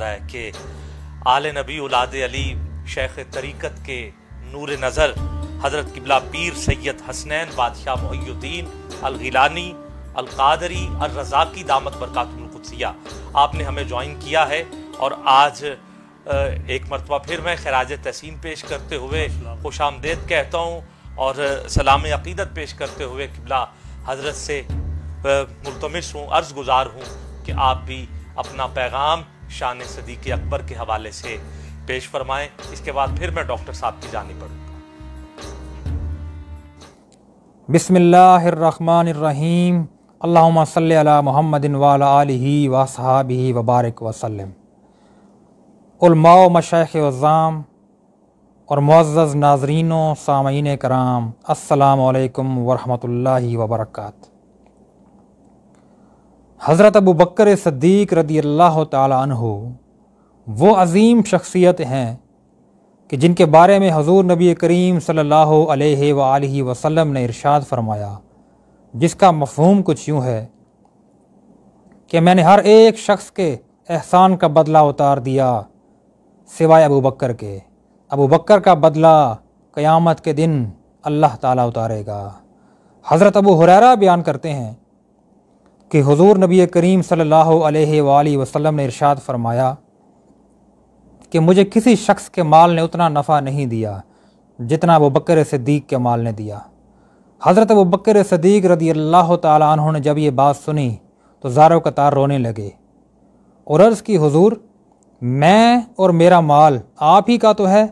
रहा है कि आल नबी उलाद अली शेख तरीक़त के नूर नज़र हज़रत किबला पीर सैयद हसनैन बादशाह मोहुद्दीन अलगिलानी अलकादरी रज़ा की दामत बरक़ातुलकुदसिया आपने हमें ज्वाइन किया है और आज एक मरतबा फिर मैं खराज तहसीन पेश करते हुए खुश आमदेद कहता हूँ और सलाम अकीदत पेश करते हुए किबला हजरत से मुलतमस हूँ अर्ज़ गुज़ार हूँ कि आप भी अपना पैगाम शान सदीक अकबर के हवाले से पेश फरमाए इसके बाद फिर मैं डॉक्टर साहब की जानी पड़ूँ बिसमीम अल्लाम सल महमदिन वाली वसहाबी वबारक वसलम उलमाओ मशाख वज़ाम और मुआज़ नाजरीनों सामीन कराम अल्लाम वरहमल वबरकू हज़रत अबू बकर सद्दीक रदी अल्लाह तहो वो अजीम शख्सियत हैं कि जिनके बारे में हजूर नबी करीम सल्ला वसल्लम ने इरशाद फरमाया जिसका मफहूम कुछ यूँ है कि मैंने हर एक शख्स के एहसान का बदला उतार दिया सिवाय अबू बकर के अबू बकर का बदला क़यामत के दिन अल्लाह ताला उतारेगा हज़रत अबू हुरैरा बयान करते हैं कि हुजूर नबी करीम सल्लल्लाहु अलैहि वसल्लम ने इरशाद फरमाया कि मुझे किसी शख्स के माल ने उतना नफ़ा नहीं दिया जितना वो बकर सदीक के माल ने दिया हज़रत वो बकर सदीक रदी अल्लाह तह ने जब ये बात सुनी तो जारो कतार रोने लगे और अर्ज़ की हुजूर मैं और मेरा माल आप ही का तो है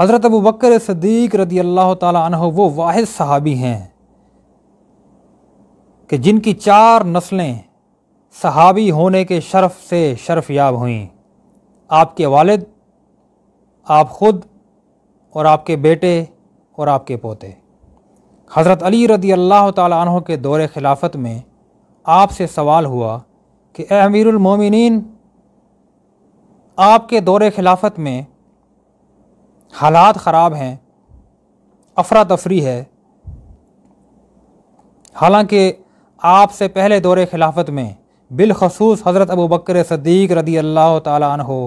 हज़रत अबू बकर सदीक रदी अल्लाह तह वो वाहिद सहाबी हैं कि जिनकी चार नस्लें सहाबी होने के शर्फ से शर्फ याब हुई आपके वालिद आप ख़ुद और आपके बेटे और आपके पोते हज़रत अली रदी अल्लाह तहों के दौर खिलाफत में आपसे सवाल हुआ कि अमीरमिन आपके दौर खिलाफत में हालात ख़राब हैं अफरा तफरी है हालांकि आपसे पहले दौर खिलाफत में बिलखसूस हज़रत अबू बकर सदीक रदी अल्लाह तन हो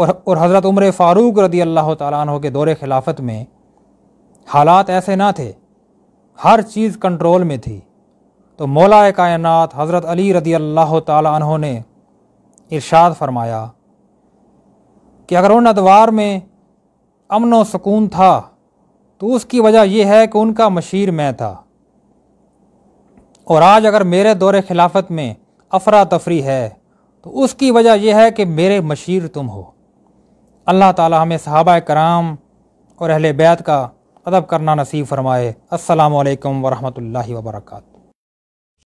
और और हज़रत उम्र फ़ारूक रदी अल्लाह हो के दौर खिलाफत में हालात ऐसे ना थे हर चीज़ कंट्रोल में थी तो मौला कायन हज़रत अली रदी अल्लाह तहों ने इरशाद फरमाया कि अगर उन अदवार में अमन व सकून था तो उसकी वजह यह है कि उनका मशीर मैं था और आज अगर मेरे दौरे खिलाफत में अफरा तफरी है तो उसकी वजह यह है कि मेरे मशीर तुम हो अल्लाह ताला हमें सहाबा कराम और अहल बैत का अदब करना नसीब फरमाए असलकम वरहमल वर्का